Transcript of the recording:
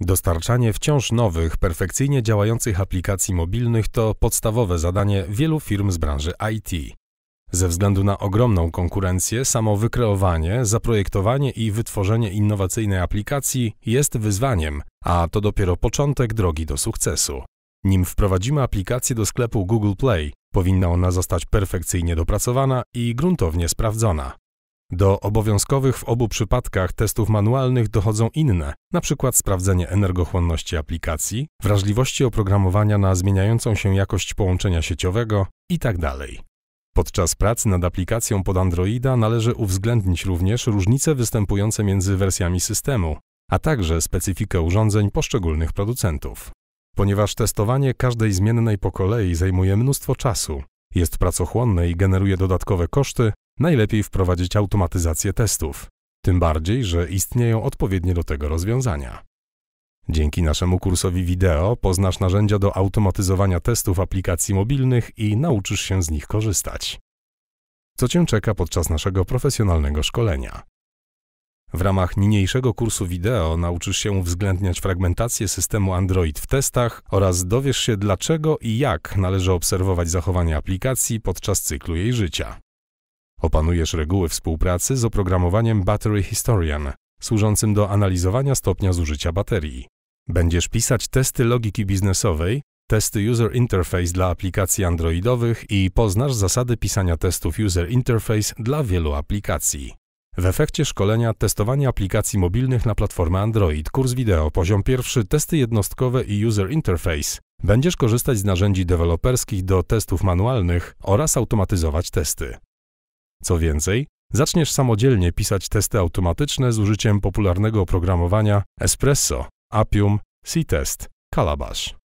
Dostarczanie wciąż nowych, perfekcyjnie działających aplikacji mobilnych to podstawowe zadanie wielu firm z branży IT. Ze względu na ogromną konkurencję, samo wykreowanie, zaprojektowanie i wytworzenie innowacyjnej aplikacji jest wyzwaniem, a to dopiero początek drogi do sukcesu. Nim wprowadzimy aplikację do sklepu Google Play, powinna ona zostać perfekcyjnie dopracowana i gruntownie sprawdzona. Do obowiązkowych w obu przypadkach testów manualnych dochodzą inne, np. sprawdzenie energochłonności aplikacji, wrażliwości oprogramowania na zmieniającą się jakość połączenia sieciowego itd. Tak Podczas pracy nad aplikacją pod Androida należy uwzględnić również różnice występujące między wersjami systemu, a także specyfikę urządzeń poszczególnych producentów. Ponieważ testowanie każdej zmiennej po kolei zajmuje mnóstwo czasu, jest pracochłonne i generuje dodatkowe koszty, najlepiej wprowadzić automatyzację testów, tym bardziej, że istnieją odpowiednie do tego rozwiązania. Dzięki naszemu kursowi wideo poznasz narzędzia do automatyzowania testów aplikacji mobilnych i nauczysz się z nich korzystać. Co Cię czeka podczas naszego profesjonalnego szkolenia? W ramach niniejszego kursu wideo nauczysz się uwzględniać fragmentację systemu Android w testach oraz dowiesz się dlaczego i jak należy obserwować zachowanie aplikacji podczas cyklu jej życia. Opanujesz reguły współpracy z oprogramowaniem Battery Historian, służącym do analizowania stopnia zużycia baterii. Będziesz pisać testy logiki biznesowej, testy User Interface dla aplikacji Androidowych i poznasz zasady pisania testów User Interface dla wielu aplikacji. W efekcie szkolenia testowanie aplikacji mobilnych na platformę Android, kurs wideo, poziom pierwszy, testy jednostkowe i User Interface, będziesz korzystać z narzędzi deweloperskich do testów manualnych oraz automatyzować testy. Co więcej, zaczniesz samodzielnie pisać testy automatyczne z użyciem popularnego oprogramowania Espresso, Appium, C-Test, Calabash.